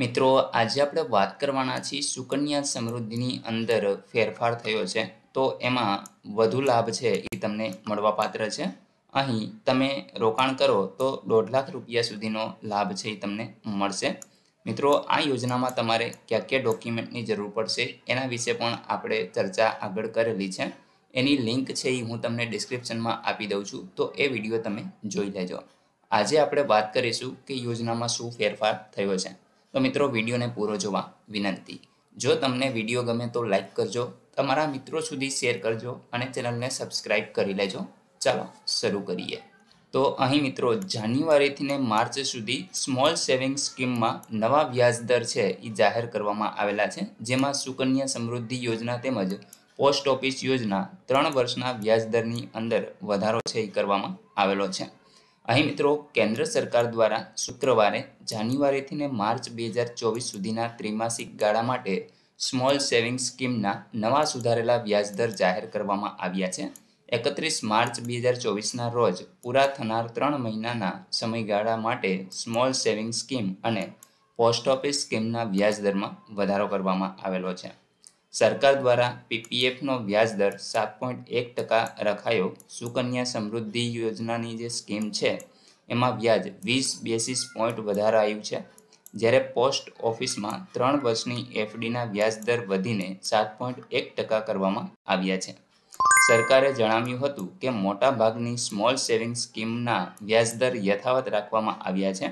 મિત્રો આજે આપણે વાત કરવાના છીએ સુકન્યા સમૃદ્ધિની અંદર ફેરફાર થયો છે તો એમાં વધુ લાભ છે એ તમને મળવાપાત્ર છે અહીં તમે રોકાણ કરો તો દોઢ લાખ રૂપિયા સુધીનો લાભ છે એ તમને મળશે મિત્રો આ યોજનામાં તમારે કયા કયા ડોક્યુમેન્ટની જરૂર પડશે એના વિશે પણ આપણે ચર્ચા આગળ કરેલી છે એની લિંક છે એ હું તમને ડિસ્ક્રિપ્શનમાં આપી દઉં છું તો એ વિડીયો તમે જોઈ લેજો આજે આપણે વાત કરીશું કે યોજનામાં શું ફેરફાર થયો છે તો મિત્રો વિડીયોને પૂરો જોવા વિનંતી જો તમને વિડીયો ગમે તો લાઇક કરજો તમારા મિત્રો સુધી શેર કરજો અને ચેનલને સબસ્ક્રાઇબ કરી લેજો ચાલો શરૂ કરીએ તો અહીં મિત્રો જાન્યુઆરીથીને માર્ચ સુધી સ્મોલ સેવિંગ સ્કીમમાં નવા વ્યાજદર છે એ જાહેર કરવામાં આવેલા છે જેમાં સુકન્યા સમૃદ્ધિ યોજના તેમજ પોસ્ટ ઓફિસ યોજના ત્રણ વર્ષના વ્યાજદરની અંદર વધારો છે એ કરવામાં આવેલો છે અહીં મિત્રો કેન્દ્ર સરકાર દ્વારા શુક્રવારે જાન્યુઆરીથી ને માર્ચ બે હજાર ચોવીસ સુધીના ત્રિમાસિક ગાળા માટે સ્મોલ સેવિંગ સ્કીમના નવા સુધારેલા વ્યાજદર જાહેર કરવામાં આવ્યા છે એકત્રીસ માર્ચ બે હજાર ચોવીસના રોજ પૂરા થનાર ત્રણ મહિનાના સમયગાળા માટે સ્મોલ સેવિંગ સ્કીમ અને પોસ્ટ ઓફિસ સ્કીમના વ્યાજદરમાં વધારો કરવામાં આવેલો છે સરકાર દ્વારા પીપીએફનો વ્યાજ દર સાત પોઈન્ટ એક ટકા રખાયો સુકન્યા સમૃદ્ધિ યોજનાની જે સ્કીમ છે એમાં વ્યાજ વીસ બેસિસ પોઈન્ટ વધારાયું છે જ્યારે પોસ્ટ ઓફિસમાં ત્રણ વર્ષની એફડીના વ્યાજ દર વધીને સાત પોઈન્ટ એક ટકા કરવામાં આવ્યા છે સરકારે જણાવ્યું હતું કે મોટા ભાગની સ્મોલ સેવિંગ સ્કીમના વ્યાજદર યથાવત રાખવામાં આવ્યા છે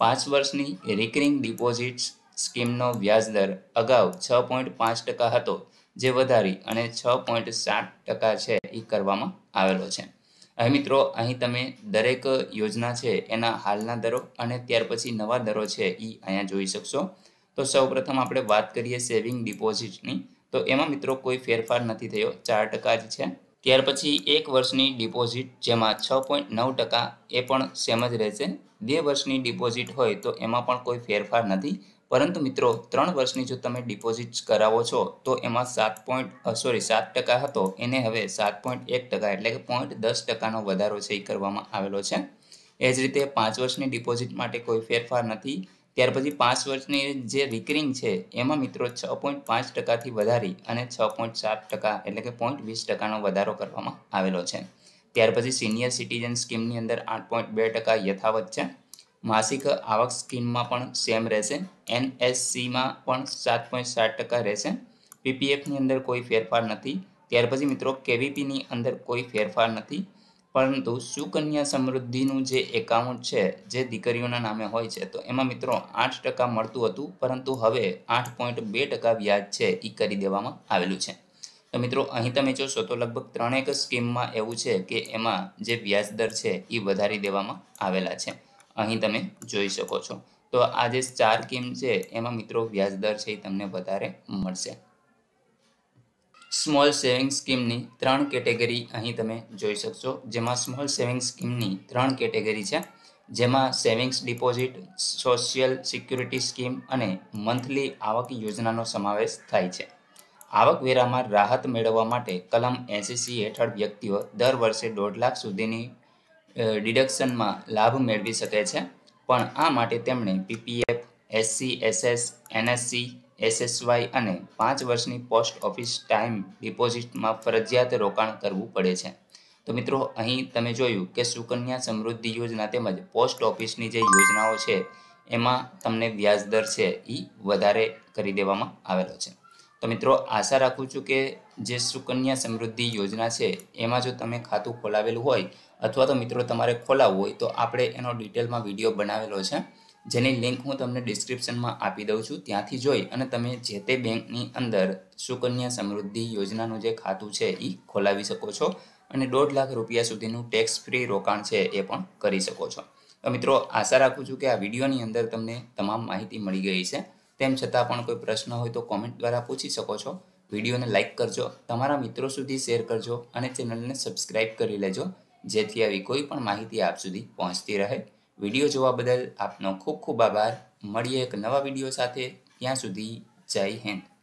પાંચ વર્ષની રિકરિંગ ડિપોઝિટ્સ સ્કીમનો વ્યાજદર અગાઉ છ પોઈન્ટ પાંચ ટકા હતો જે વધારી અને છ પોઈન્ટ સાત ટકા છે એ કરવામાં આવેલો છે અહીં મિત્રો અહીં તમે દરેક યોજના છે એના હાલના દરો અને ત્યાર પછી નવા દરો છે એ અહીંયા જોઈ શકશો તો સૌપ્રથમ આપણે વાત કરીએ સેવિંગ ડિપોઝિટની તો એમાં મિત્રો કોઈ ફેરફાર નથી થયો ચાર ટકા જ છે ત્યાર પછી એક વર્ષની ડિપોઝિટ જેમાં છ પોઈન્ટ નવ ટકા એ પણ સેમ જ રહેશે બે વર્ષની ડિપોઝિટ હોય તો એમાં પણ કોઈ ફેરફાર નથી પરંતુ મિત્રો ત્રણ વર્ષની જો તમે ડિપોઝિટ કરાવો છો તો એમાં સાત પોઈન્ટ સોરી સાત ટકા હતો એને હવે સાત પોઈન્ટ એક ટકા એટલે કે પોઈન્ટ દસ ટકાનો વધારો છે એ કરવામાં આવેલો છે એ જ રીતે પાંચ વર્ષની ડિપોઝિટ માટે કોઈ ફેરફાર નથી ત્યાર પછી પાંચ વર્ષની જે રિકરિંગ છે એમાં મિત્રો છ પોઈન્ટ પાંચ ટકાથી વધારી અને છ પોઈન્ટ સાત ટકા એટલે કે પોઈન્ટ વીસ ટકાનો વધારો કરવામાં આવેલો છે ત્યાર પછી સિનિયર સિટીઝન સ્કીમની અંદર આઠ પોઈન્ટ બે ટકા યથાવત છે માસિક આવક સ્કીમમાં પણ સેમ રહેશે એનએસસીમાં પણ સાત પોઈન્ટ સાત ટકા રહેશે પીપીએફની અંદર કોઈ ફેરફાર નથી ત્યાર પછી મિત્રો કેવીપીની અંદર કોઈ ફેરફાર નથી પરંતુ સુકન્યા સમૃદ્ધિનું જે એકાઉન્ટ છે જે દીકરીઓના નામે હોય છે તો એમાં મિત્રો આઠ ટકા મળતું હતું પરંતુ હવે આઠ પોઈન્ટ બે ટકા વ્યાજ છે એ કરી દેવામાં આવેલું છે તો મિત્રો અહીં તમે જોશો તો લગભગ ત્રણેક સ્કીમમાં એવું છે કે એમાં જે વ્યાજ દર છે એ વધારી દેવામાં આવેલા છે અહીં તમે જોઈ શકો છો તો આ જે ચાર સ્કીમ છે એમાં મિત્રો વ્યાજદર છે એ તમને વધારે મળશે સ્મોલ સેવિંગ સ્કીમની ત્રણ કેટેગરી અહીં તમે જોઈ શકશો જેમાં સ્મોલ સેવિંગ સ્કીમની ત્રણ કેટેગરી છે જેમાં savings deposit social security scheme અને મંથલી આવક યોજનાનો સમાવેશ થાય છે આવકવેરામાં રાહત મેળવવા માટે કલમ એસીસી હેઠળ વ્યક્તિઓ દર વર્ષે દોઢ લાખ સુધીની ડિડક્શનમાં લાભ મેળવી શકે છે પણ આ માટે તેમણે PPF SC SS NSC SSY અને પાંચ વર્ષની પોસ્ટ ઓફિસ ટાઈમ ડિપોઝિટમાં ફરજિયાત રોકાણ કરવું પડે છે તો મિત્રો અહીં તમે જોયું કે સુકન્યા સમૃદ્ધિ યોજના તેમજ પોસ્ટ ઓફિસની જે યોજનાઓ છે એમાં તમને વ્યાજદર છે એ વધારે કરી દેવામાં આવેલો છે તો મિત્રો આશા રાખું છું કે જે સુકન્યા સમૃદ્ધિ યોજના છે એમાં જો તમે ખાતું ખોલાવેલું હોય અથવા તો મિત્રો તમારે ખોલાવવું હોય તો આપણે એનો ડિટેલમાં વિડીયો બનાવેલો છે જેની લિંક હું તમને ડિસ્ક્રિપ્શનમાં આપી દઉં છું ત્યાંથી જોઈ અને તમે જે તે બેંકની અંદર સુકન્યા સમૃદ્ધિ યોજનાનું જે ખાતું છે એ ખોલાવી શકો છો અને દોઢ લાખ રૂપિયા સુધીનું ટેક્સ ફ્રી રોકાણ છે એ પણ કરી શકો છો તો મિત્રો આશા રાખું છું કે આ વિડીયોની અંદર તમને તમામ માહિતી મળી ગઈ છે તેમ છતાં પણ કોઈ પ્રશ્ન હોય તો કોમેન્ટ દ્વારા પૂછી શકો છો વિડીયોને લાઇક કરજો તમારા મિત્રો સુધી શેર કરજો અને ચેનલને સબસ્ક્રાઇબ કરી લેજો જેથી આવી કોઈ પણ માહિતી આપ સુધી પહોંચતી રહે વિડીયો જોવા બદલ આપનો ખૂબ ખૂબ આભાર મળીએ એક નવા વિડીયો સાથે ત્યાં સુધી જય હિન્દ